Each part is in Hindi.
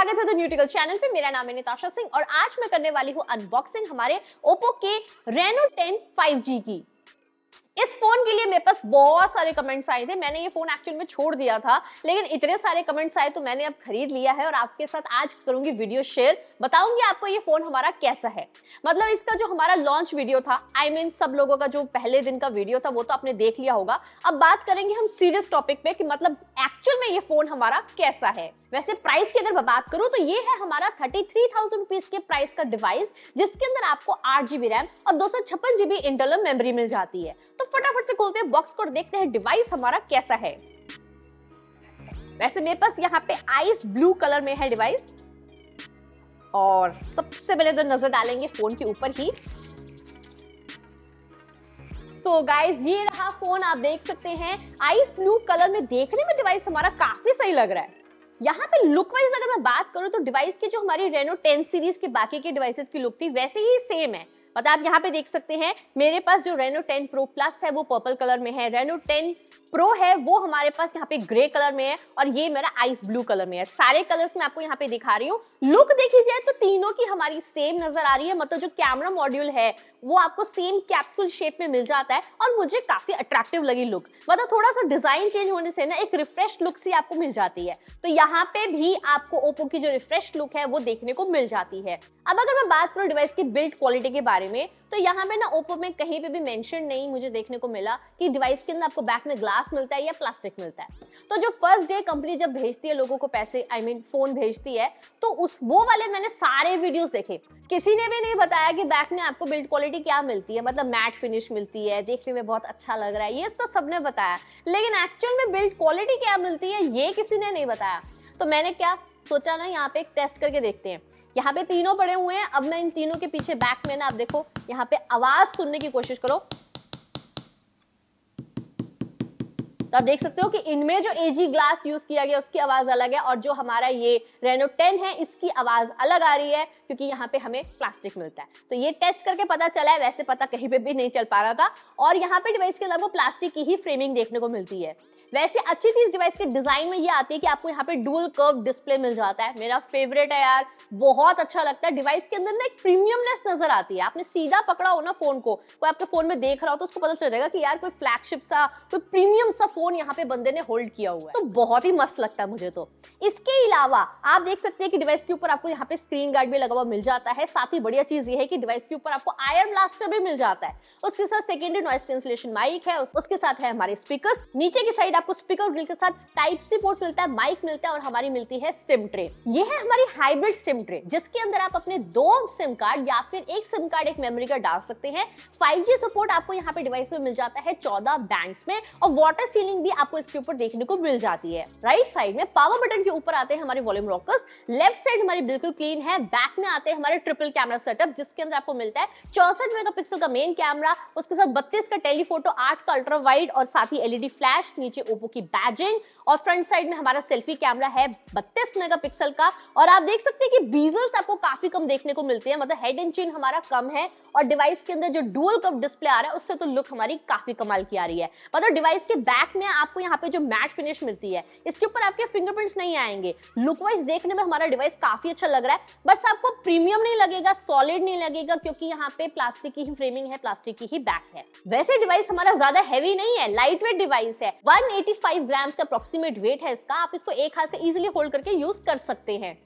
स्वागत है द न्यूटिकल चैनल पे मेरा नाम है निताशा सिंह और आज मैं करने वाली हूँ अनबॉक्सिंग हमारे ओप्पो के रेनो फाइव जी की इस फोन के लिए मेरे पास बहुत सारे कमेंट्स आए थे मैंने ये फोन एक्चुअल में छोड़ दिया था लेकिन इतने सारे कमेंट्स आए तो मैंने अब खरीद लिया है और आपके साथ आज करूंगी वीडियो शेयर बताऊंगी आपको ये फोन हमारा कैसा है मतलब इसका जो हमारा लॉन्च वीडियो था आई I मीन mean, सब लोगों का जो पहले दिन का वीडियो था वो तो आपने देख लिया होगा अब बात करेंगे हम सीरियस टॉपिक पे कि मतलब एक्चुअल में ये फोन हमारा कैसा है वैसे प्राइस की अगर बात करूं तो ये है हमारा थर्टी थ्री थाउजेंड रुपीज के प्राइस का डिवाइस जिसके अंदर आपको आठ जीबी रैम और दो सौ छप्पन जीबी इंटरनल मेमोरी मिल जाती है तो फटाफट से खोलते हैं बॉक्स को और देखते हैं डिवाइस हमारा कैसा है वैसे मेरे पास यहाँ पे आइस ब्लू कलर में है डिवाइस और सबसे पहले तो नजर डालेंगे फोन के ऊपर ही सो so गाइज ये रहा फोन आप देख सकते हैं आइस ब्लू कलर में देखने में डिवाइस हमारा काफी सही लग रहा है यहाँ पे लुक वाइज अगर मैं बात करूँ तो डिवाइस की जो हमारी रेनो 10 सीरीज के बाकी के डिवाइसेस की लुक थी वैसे ही सेम है मतलब आप यहाँ पे देख सकते हैं मेरे पास जो रेनो 10 प्रो प्लस है वो पर्पल कलर में है रेनो 10 प्रो है वो हमारे पास यहाँ पे ग्रे कलर में है और ये मेरा आइस ब्लू कलर में है सारे कलर्स में आपको यहाँ पे दिखा रही हूँ लुक देखी जाए तो तीनों की हमारी सेम नजर आ रही है मतलब जो कैमरा मॉड्यूल है वो आपको सेम कैप्सूल शेप में मिल जाता है और मुझे काफी अट्रैक्टिव लगी लुक मतलब थोड़ा सा डिजाइन चेंज होने से ना एक रिफ्रेश लुक सी आपको मिल जाती है तो यहाँ पे भी आपको ओप्पो की जो रिफ्रेश लुक है वो देखने को मिल जाती है अब अगर मैं बात करूँ डिवाइस की बिल्ड क्वालिटी के बारे बारे में तो यहाँ पे ना ओप्पो में कहीं पे भी मेंशन नहीं मुझे देखने को मिला कि डिवाइस के अंदर आपको बैक में ग्लास मिलता है या प्लास्टिक मिलता है तो जो फर्स्ट डे कंपनी जब भेजती है लोगों को पैसे I I mean mean, phone भेजती है तो उस वो वाले मैंने सारे वीडियोस देखे किसी ने भी नहीं बताया कि बैक में आपको बिल्ड क्वालिटी क्या मिलती है मतलब मैट फिनिश मिलती है देखने में बहुत अच्छा लग रहा है ये तो सबने बताया लेकिन एक्चुअल में बिल्ड क्वालिटी क्या मिलती है ये किसी ने नहीं बताया तो मैंने क्या सोचा ना यहाँ पे एक टेस्ट करके देखते हैं यहाँ पे तीनों पड़े हुए हैं अब मैं इन तीनों के पीछे बैक में ना आप देखो यहाँ पे आवाज सुनने की कोशिश करो तो आप देख सकते हो कि इनमें जो एजी ग्लास यूज किया गया उसकी आवाज अलग है और जो हमारा ये रेनो टेन है इसकी आवाज अलग आ रही है क्योंकि यहाँ पे हमें प्लास्टिक मिलता है तो ये टेस्ट करके पता चला है वैसे पता कहीं पे भी नहीं चल पा रहा था और यहाँ पे डिवाइस के अंदर वो प्लास्टिक की ही फ्रेमिंग देखने को मिलती है वैसे अच्छी चीज डिवाइस के डिजाइन में ये आती है कि आपको यहाँ पे डुअल कर्व डिस्प्ले मिल जाता है मेरा फेवरेट है यार बहुत अच्छा लगता है डिवाइस के अंदर ना एक प्रीमियमनेस नजर आती है आपने सीधा पकड़ा हो ना फोन को कोई आपके फोन में देख रहा हो तो उसको पता चल जाएगा कि यार कोई फ्लैगशिप सा कोई प्रीमियम सा फोन यहाँ पे बंदे ने होल्ड किया हुआ है तो बहुत ही मस्त लगता है मुझे तो इसके अलावा आप देख सकते हैं कि डिवाइस के ऊपर आपको यहाँ पे स्क्रीन गार्ड भी लगा हुआ मिल जाता है साथ ही बढ़िया चीज ये है कि डिवाइस के ऊपर आपको आयर ब्लास्टर भी मिल जाता है उसके साथ सेकेंडरी नॉइस कैंसिलेशन माइक है उसके साथ है हमारे स्पीकर नीचे की साइड आपको स्पीकर ग्रिल के साथ टाइप सी पोर्ट मिलता है माइक मिलता है और हमारी मिलती है सिम ट्रे ये है हमारी हाइब्रिड सिम ट्रे जिसके अंदर आप अपने दो सिम कार्ड या फिर एक सिम कार्ड एक मेमोरी कार्ड डाल सकते हैं फाइव सपोर्ट आपको यहाँ पे डिवाइस में मिल जाता है चौदह बैंक में और वाटर सीलिंग भी आपको इसके ऊपर देखने को मिल जाती है राइट साइड में पावर बटन के ऊपर आते हैं हमारे वॉल्यूम रॉकर्स लेफ्ट साइड हमारी बिल्कुल क्लीन है बैक में आते हैं हमारे ट्रिपल कैमरा सेटअप जिसके अंदर आपको मिलता है चौसठ मेगा का मेन कैमरा उसके साथ बत्तीस का टेलीफोटो आठ का अल्ट्रा वाइड और साथ ही एलईडी फ्लैश नीचे ओप्पो की बैजिंग और फ्रंट साइड में हमारा सेल्फी कैमरा है बत्तीस मेगा का और आप देख सकते हैं कि बीजल्स आपको काफी कम देखने को मिलते हैं मतलब हेड एंड चीन हमारा कम है और डिवाइस के अंदर जो डुअल कप डिस्प्ले आ रहा है उससे तो लुक हमारी काफी कमाल की आ रही है मतलब डिवाइस के बैक में आपको यहाँ पे जो मैट फिनिश मिलती है इसके ऊपर आपके फिंगरप्रिंट्स नहीं आएंगे लुक वाइज देखने में हमारा डिवाइस काफी अच्छा लग रहा है बस आपको प्रीमियम नहीं लगेगा सॉलिड नहीं लगेगा क्योंकि यहाँ पे प्लास्टिक की ही फ्रेमिंग है प्लास्टिक की ही बैक है वैसे डिवाइस हमारा ज्यादा हैवी नहीं है लाइट वेट डिवाइस है वन 185 ग्राम्स का अप्रोक्सीमेट वेट है इसका आप इसको एक हाथ से इजिली होल्ड करके यूज कर सकते हैं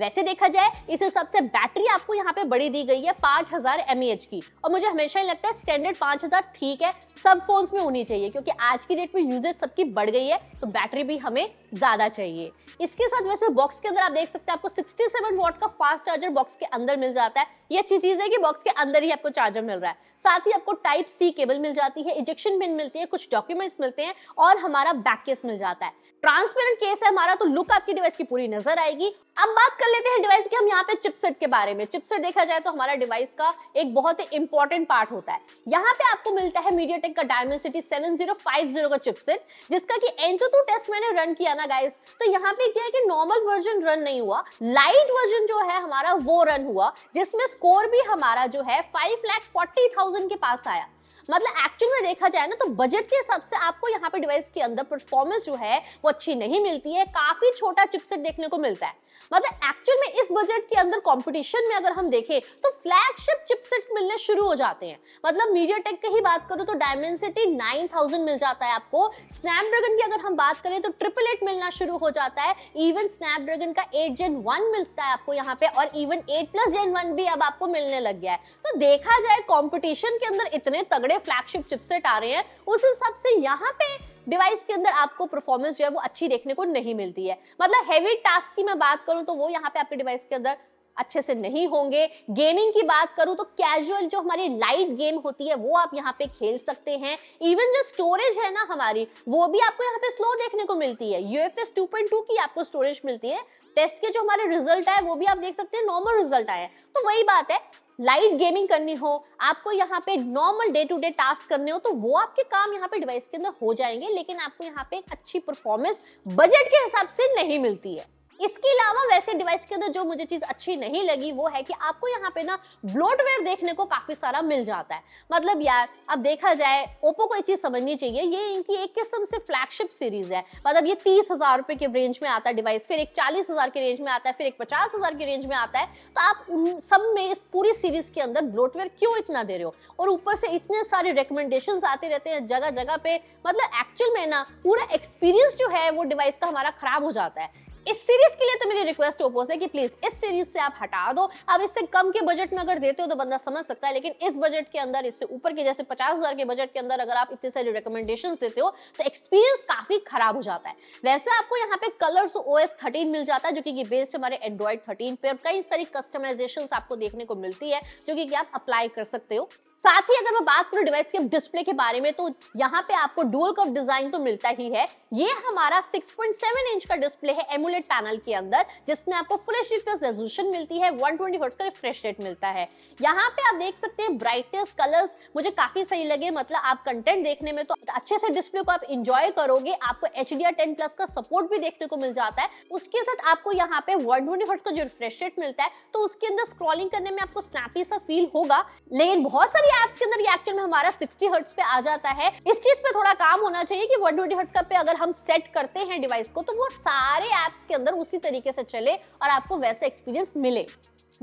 वैसे देखा जाए इस हिसाब से बैटरी आपको यहाँ पे बड़ी दी गई है पांच हजार एम की और मुझे हमेशा ही लगता है स्टैंडर्ड पांच हजार ठीक है सब फोन में होनी चाहिए क्योंकि आज की डेट में यूजेज सबकी बढ़ गई है तो बैटरी भी हमें ज्यादा चाहिए इसके साथ वैसे बॉक्स के अंदर आप देख सकते हैं आपको 67 वॉट का फास्ट चार्जर बॉक्स के अंदर मिल जाता है ये अच्छी चीज है कि बॉक्स के अंदर ही आपको चार्जर मिल रहा है साथ ही आपको टाइप सी केबल मिल जाती है इजेक्शन पिन मिलती है कुछ डॉक्यूमेंट्स मिलते हैं और हमारा बैक केस मिल जाता है ट्रांसपेरेंट केस है हमारा तो लुक आपकी डिवाइस की पूरी नजर आएगी अब बात कर लेते हैं डिवाइस की हम यहाँ पे चिपसेट के बारे में चिपसेट देखा जाए तो हमारा डिवाइस का एक बहुत ही इंपॉर्टेंट पार्ट होता है यहाँ पे आपको मिलता है मीडिया का डायमेंसिटी जीरो का चिपसेट जिसका कि एंजो टू टेस्ट मैंने रन किया ना गाइस तो यहाँ पे क्या है कि नॉर्मल वर्जन रन नहीं हुआ लाइट वर्जन जो है हमारा वो रन हुआ जिसमें स्कोर भी हमारा जो है फाइव लैख फोर्टी थाउजेंड के पास आया मतलब एक्चुअल में देखा जाए ना तो बजट के हिसाब से आपको यहाँ पे डिवाइस के अंदर परफॉर्मेंस जो है वो अच्छी नहीं मिलती है काफी छोटा चिपसेट देखने को मिलता है मतलब एक्चुअल में इस बजट के अंदर कंपटीशन में अगर हम देखें तो फ्लैगशिप चिपसेट्स मिलने शुरू हो जाते हैं मतलब मीडिया टेक की ही बात करूँ तो डायमेंसिटी नाइन थाउजेंड मिल जाता है आपको स्नैपड्रैगन की अगर हम बात करें तो ट्रिपल एट मिलना शुरू हो जाता है इवन स्नैपड्रैगन का एट जेन वन मिलता है आपको यहाँ पे और even eight plus gen one भी अब आपको मिलने लग गया है तो देखा जाए कॉम्पिटिशन के अंदर इतने तगड़े फ्लैगशिप चिपसेट आ रहे हैं उस हिसाब से यहाँ पे डिवाइस के अंदर आपको परफॉर्मेंस जो है वो अच्छी देखने को नहीं मिलती है मतलब हैवी टास्क की मैं बात करूं तो वो यहाँ पे आपके डिवाइस के अंदर अच्छे से नहीं होंगे गेमिंग की बात करूँ तो कैजुअल जो हमारी लाइट गेम होती है वो आप यहाँ पे खेल सकते हैं इवन जो स्टोरेज है ना हमारी वो भी आपको यहाँ पे स्लो देखने को मिलती है यूएफएस 2.2 की आपको स्टोरेज मिलती है टेस्ट के जो हमारे रिजल्ट आए वो भी आप देख सकते हैं नॉर्मल रिजल्ट आए तो वही बात है लाइट गेमिंग करनी हो आपको यहाँ पे normal day to day task करने हो तो वो आपके काम यहाँ पे डिवाइस के अंदर हो जाएंगे लेकिन आपको यहाँ पे अच्छी परफॉर्मेंस बजट के हिसाब से नहीं मिलती है इसके अलावा वैसे डिवाइस के अंदर जो मुझे चीज अच्छी नहीं लगी वो है कि आपको यहाँ पे ना ब्लोटवेयर देखने को काफी सारा मिल जाता है मतलब यार अब देखा जाए ओप्पो को एक चीज समझनी चाहिए ये इनकी एक किस्म से फ्लैगशिप सीरीज है मतलब ये तीस हजार रुपए के रेंज में आता है डिवाइस फिर एक चालीस हजार के रेंज में आता है फिर एक पचास हजार के रेंज में आता है तो आप उन सब में इस पूरी सीरीज के अंदर ब्लोटवेयर क्यों इतना दे रहे हो और ऊपर से इतने सारे रिकमेंडेशन आते रहते हैं जगह जगह पे मतलब एक्चुअल में ना पूरा एक्सपीरियंस जो है वो डिवाइस का हमारा खराब हो जाता है इस सीरीज के लिए तो मेरी रिक्वेस्ट ओपोज है कि प्लीज इस सीरीज से आप हटा दो अब इससे कम के बजट में अगर देते हो तो बंदा समझ सकता है लेकिन इस बजट के अंदर इससे ऊपर के जैसे पचास हजार के बजट के अंदर अगर आप इतने सारे रिकमेंडेशन देते हो तो एक्सपीरियंस काफी खराब हो जाता है वैसे आपको यहाँ पे कलर्स ओ एस मिल जाता है जो कि बेस्ड हमारे एंड्रॉइड थर्टीन पे और कई सारी कस्टमाइजेशन आपको देखने को मिलती है जो कि आप अप्लाई कर सकते हो साथ ही अगर मैं बात करूं डिवाइस के डिस्प्ले के बारे में तो यहाँ पे आपको डुअल कप डिजाइन तो मिलता ही है ये हमारा 6.7 इंच का डिस्प्ले है एमुलेट एमोलेड पैनल के अंदर जिसमें आपको फुल एच प्लस रेजोल्यूशन मिलती है 120 ट्वेंटी का रिफ्रेश रेट मिलता है यहाँ पे आप देख सकते हैं ब्राइटनेस कलर्स मुझे काफी सही लगे मतलब आप कंटेंट देखने में तो अच्छे से डिस्प्ले को आप इंजॉय करोगे आपको एच डी प्लस का सपोर्ट भी देखने को मिल जाता है उसके साथ आपको यहाँ पे वन ट्वेंटी का जो रिफ्रेश रेट मिलता है तो उसके अंदर स्क्रॉलिंग करने में आपको स्नैपी सा फील होगा लेकिन बहुत सारी एप्स के अंदर ये एक्चुअल में हमारा सिक्सटी हर्ट्स पे आ जाता है इस चीज पे थोड़ा काम होना चाहिए कि वन ट्वेंटी हर्ट्स का पे अगर हम सेट करते हैं डिवाइस को तो वो सारे एप्स के अंदर उसी तरीके से चले और आपको वैसा एक्सपीरियंस मिले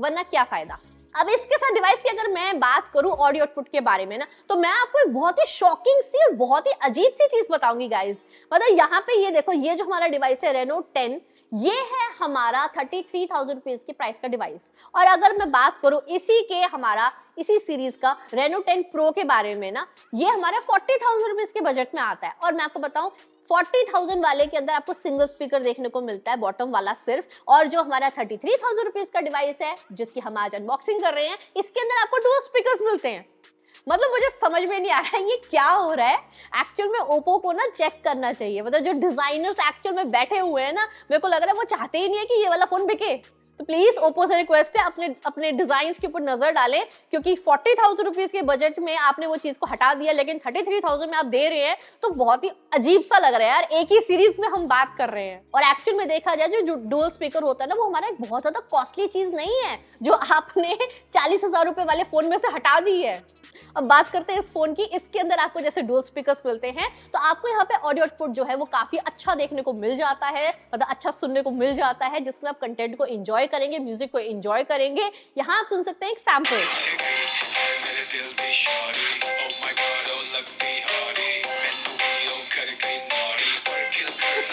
वरना क्या फायदा अब इसके साथ डिवाइस की अगर मैं बात करूं ऑडियो आउटपुट के बारे में ना तो मैं आपको एक बहुत ही शॉकिंग सी और बहुत ही अजीब सी चीज बताऊंगी गाइज मतलब यहाँ पे ये देखो ये जो हमारा डिवाइस है रेनो टेन ये है हमारा थर्टी थ्री थाउजेंड रुपीज के प्राइस का डिवाइस और अगर मैं बात करूं इसी के हमारा इसी सीरीज का रेनो टेन प्रो के बारे में ना ये हमारा फोर्टी थाउजेंड रुपीज के बजट में आता है और मैं आपको बताऊं फोर्टी थाउजेंड वाले के अंदर आपको सिंगल स्पीकर देखने को मिलता है बॉटम वाला सिर्फ और जो हमारा थर्टी थ्री थाउजेंड रुपीज का डिवाइस है जिसकी हम आज अनबॉक्सिंग कर रहे हैं इसके अंदर आपको डुअल स्पीकर मिलते हैं मतलब मुझे समझ में नहीं आ रहा है ये क्या हो रहा है एक्चुअल में ओप्पो को ना चेक करना चाहिए मतलब जो डिजाइनर्स एक्चुअल में बैठे हुए हैं ना मेरे को लग रहा है वो चाहते ही नहीं है कि ये वाला फोन बिके तो प्लीज ओप्पो से रिक्वेस्ट है अपने अपने डिजाइन के ऊपर नजर डालें क्योंकि फोर्टी थाउजेंड रुपीज के बजट में आपने वो चीज को हटा दिया लेकिन थर्टी थ्री थाउजेंड में आप दे रहे हैं तो बहुत ही अजीब सा लग रहा है यार एक ही सीरीज में हम बात कर रहे हैं और एक्चुअल में देखा जाए जो डोल स्पीकर होता है ना वो हमारा एक बहुत ज्यादा कॉस्टली चीज नहीं है जो आपने चालीस हजार रुपए वाले फोन में से हटा दी है अब बात करते हैं इस फोन की इसके अंदर आपको जैसे डोल स्पीकर मिलते हैं तो आपको यहाँ पे ऑडियो आउटपुट जो है वो काफी अच्छा देखने को मिल जाता है मतलब अच्छा सुनने को मिल जाता है जिसमें आप कंटेंट को इंजॉय एंजॉय करेंगे म्यूजिक को इंजॉय करेंगे यहाँ आप सुन सकते हैं एक सैम्पल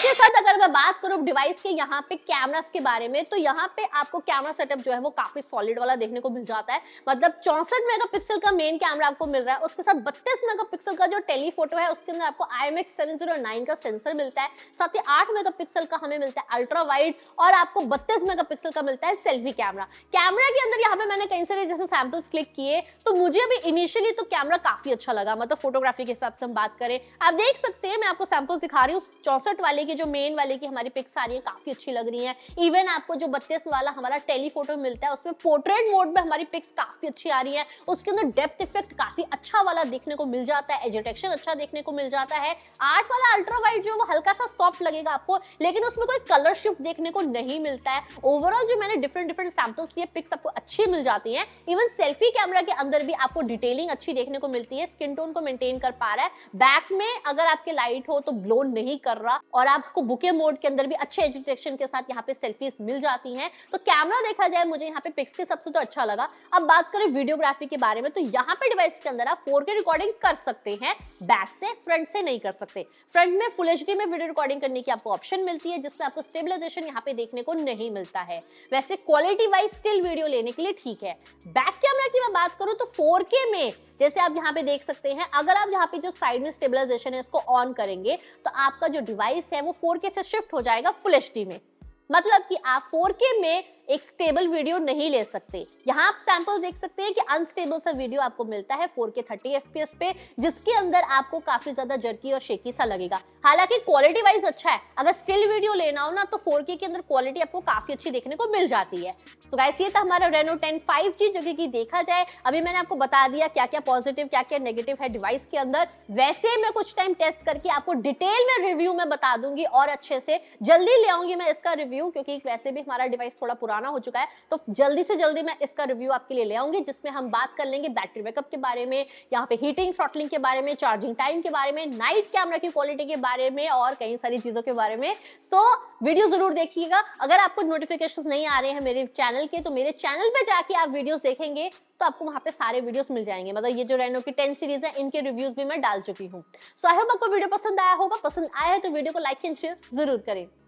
इसके साथ अगर मैं बात करूँ डिवाइस के यहाँ पे कैमरास के बारे में तो यहाँ पे आपको कैमरा सेटअप जो है वो काफी सॉलिड वाला देखने को मिल जाता है मतलब चौसठ मेगापिक्सल का मेन कैमरा आपको मिल रहा है उसके साथ बत्तीस मेगापिक्सल का जो टेलीफोटो है उसके अंदर आपको आई एम एक्स का सेंसर मिलता है साथ ही आठ पिक्सल का हमें मिलता है अल्ट्रा वाइड और आपको बत्तीस पिक्सल का मिलता है सेल्फी कैमरा कैमरा के अंदर यहाँ पे मैंने कई सारे जैसे सैम्पल्स क्लिक किए तो मुझे अभी इनिशियली तो कैमरा काफी अच्छा लगा मतलब फोटोग्राफी के हिसाब से हम बात करें आप देख सकते हैं मैं आपको सैम्पल्स दिखा रही हूँ चौसठ वाले की ये जो मेन वाले की हमारी पिक्स आ रही है काफी अच्छी लग रही है इवन आपको जो बत्तीस वाला हमारा टेलीफोटो मिलता है उसमें पोर्ट्रेट मोड में हमारी पिक्स काफी अच्छी आ रही है उसके अंदर डेप्थ इफेक्ट काफी अच्छा वाला देखने को मिल जाता है एजुटेक्शन अच्छा देखने को मिल जाता है आठ वाला अल्ट्रा वाइट जो वो हल्का सा सॉफ्ट लगेगा आपको लेकिन उसमें कोई कलर शिफ्ट देखने को नहीं मिलता है ओवरऑल जो मैंने डिफरेंट डिफरेंट सैम्पल्स लिए पिक्स आपको अच्छी मिल जाती है इवन सेल्फी कैमरा के अंदर भी आपको डिटेलिंग अच्छी देखने को मिलती है स्किन टोन को मेंटेन कर पा रहा है बैक में अगर आपके लाइट हो तो ग्लो नहीं कर रहा और आप आपको बुके मोड के अंदर भी अच्छे एज के साथ यहाँ पे सेल्फीज मिल जाती हैं तो कैमरा देखा जाए मुझे यहाँ पे पिक्स के सबसे तो अच्छा लगा अब बात करें वीडियोग्राफी के बारे में तो यहाँ पे डिवाइस के अंदर आप फोर रिकॉर्डिंग कर सकते हैं बैक से फ्रंट से नहीं कर सकते फ्रंट में फुल एच में वीडियो रिकॉर्डिंग करने की आपको ऑप्शन मिलती है जिसमें आपको स्टेबलाइजेशन यहाँ पे देखने को नहीं मिलता है वैसे क्वालिटी वाइज स्टिल वीडियो लेने के लिए ठीक है बैक कैमरा की मैं बात करूँ तो फोर में जैसे आप यहाँ पे देख सकते हैं अगर आप यहाँ पे जो साइड में स्टेबलाइजेशन है इसको ऑन करेंगे तो आपका जो डिवाइस है वो 4K से शिफ्ट हो जाएगा फुल एच में मतलब कि आप 4K में एक स्टेबल वीडियो नहीं ले सकते यहाँ आप सैंपल देख सकते हैं कि अनस्टेबल सा वीडियो आपको मिलता है 4K के थर्टी पे जिसके अंदर आपको काफी ज्यादा जर्की और शेकी सा लगेगा हालांकि क्वालिटी वाइज अच्छा है अगर स्टिल वीडियो लेना हो ना तो फोर के अंदर क्वालिटी आपको काफी अच्छी देखने को मिल जाती है सो so गाइस ये था हमारा रेनो टेन फाइव जी जो कि देखा जाए अभी मैंने आपको बता दिया क्या क्या पॉजिटिव क्या क्या नेगेटिव है डिवाइस के अंदर वैसे मैं कुछ टाइम टेस्ट करके आपको डिटेल में रिव्यू में बता दूंगी और अच्छे से जल्दी ले आऊंगी मैं इसका रिव्यू क्योंकि वैसे भी हमारा डिवाइस थोड़ा पुराना पुराना हो चुका है तो जल्दी से जल्दी मैं इसका रिव्यू आपके लिए ले आऊंगी जिसमें हम बात कर लेंगे बैटरी बैकअप के बारे में यहाँ पे हीटिंग थ्रॉटलिंग के बारे में चार्जिंग टाइम के बारे में नाइट कैमरा की क्वालिटी के बारे में और कई सारी चीज़ों के बारे में सो वीडियो जरूर देखिएगा अगर आपको नोटिफिकेशन नहीं आ रहे हैं मेरे चैनल के तो मेरे चैनल पर जाके आप वीडियोस देखेंगे तो आपको वहां पे सारे वीडियोस मिल जाएंगे मतलब ये जो रेनो की टेन सीरीज है इनके रिव्यूज भी मैं डाल चुकी हूँ सो आई होप आपको वीडियो पसंद आया होगा पसंद आया है तो वीडियो को लाइक एंड शेयर जरूर करें